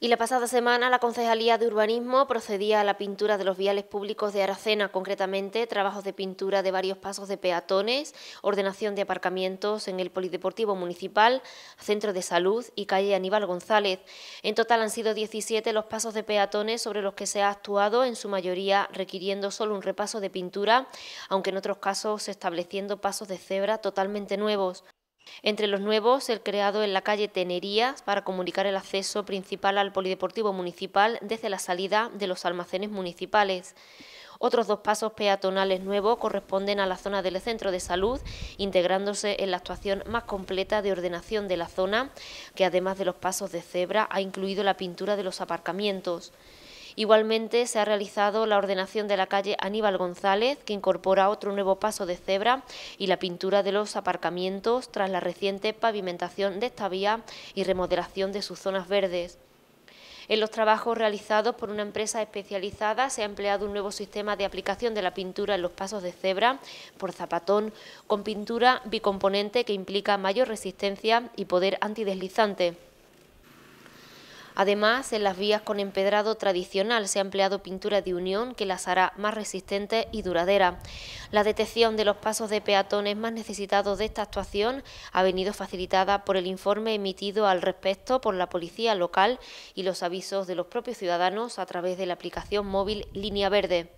Y la pasada semana la Concejalía de Urbanismo procedía a la pintura de los viales públicos de Aracena, concretamente trabajos de pintura de varios pasos de peatones, ordenación de aparcamientos en el Polideportivo Municipal, Centro de Salud y calle Aníbal González. En total han sido 17 los pasos de peatones sobre los que se ha actuado, en su mayoría requiriendo solo un repaso de pintura, aunque en otros casos estableciendo pasos de cebra totalmente nuevos. Entre los nuevos, el creado en la calle Tenerías para comunicar el acceso principal al polideportivo municipal desde la salida de los almacenes municipales. Otros dos pasos peatonales nuevos corresponden a la zona del centro de salud, integrándose en la actuación más completa de ordenación de la zona, que además de los pasos de cebra ha incluido la pintura de los aparcamientos. Igualmente se ha realizado la ordenación de la calle Aníbal González, que incorpora otro nuevo paso de cebra y la pintura de los aparcamientos tras la reciente pavimentación de esta vía y remodelación de sus zonas verdes. En los trabajos realizados por una empresa especializada se ha empleado un nuevo sistema de aplicación de la pintura en los pasos de cebra por zapatón con pintura bicomponente que implica mayor resistencia y poder antideslizante. Además, en las vías con empedrado tradicional se ha empleado pintura de unión que las hará más resistentes y duraderas. La detección de los pasos de peatones más necesitados de esta actuación ha venido facilitada por el informe emitido al respecto por la policía local y los avisos de los propios ciudadanos a través de la aplicación móvil Línea Verde.